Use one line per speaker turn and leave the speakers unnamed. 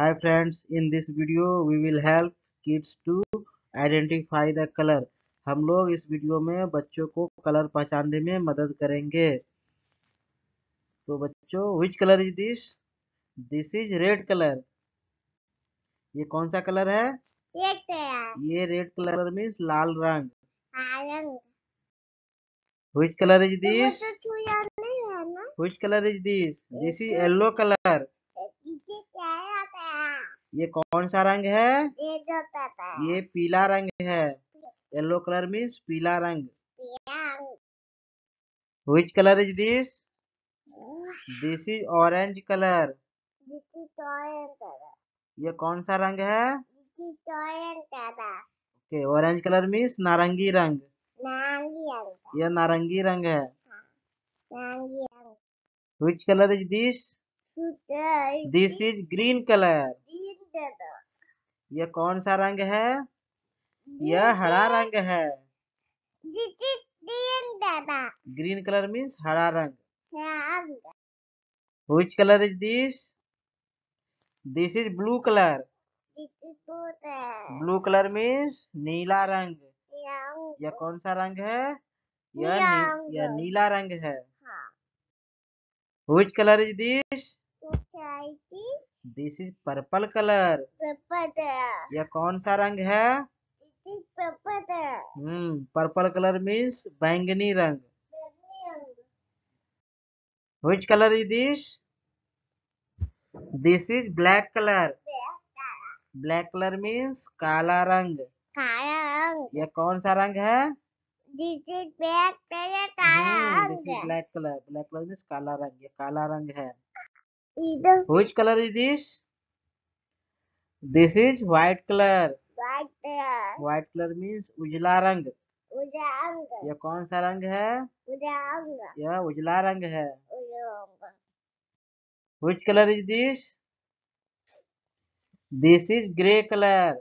hi friends in this video we will help kids to identify the color हम लोग इस video में बच्चों को कलर पहचानने में मदद करेंगे तो बच्चों which colour is this this is red colour ये कौन सा कलर है ये रेड कलर मीन्स लाल रंग which colour is this which colour is this this is yellow colour ये कौन सा रंग है ये जो ये पीला रंग है येलो कलर मीन्स पीला रंग which colour is this this is orange colour ये कौन सा रंग है ओके ऑरेंज कलर मीन्स नारंगी रंग ये नारंगी रंग है which colour is this this is green colour यह कौन सा रंग है यह हरा रंग है ग्रीन ग्रीन कलर मीन्स हरा रंग which colour is this this is blue colour blue colour means नीला रंग यह कौन सा रंग है यह नी, नीला रंग है which colour is this this is purple colour यह कौन सा रंग है हम्म, पर्पल कलर मीन्स बैंगनी रंग which colour is this this is black colour black colour means काला रंग यह कौन सा रंग है this is black colour black colour black colour means काला रंग ये काला रंग है Either. Which color is this? This is white color. White color. White color means उजला रंग. उजला रंग. यह कौन सा रंग है? उजला रंग. यह उजला रंग है. उजला रंग. Which color is this? This is grey color.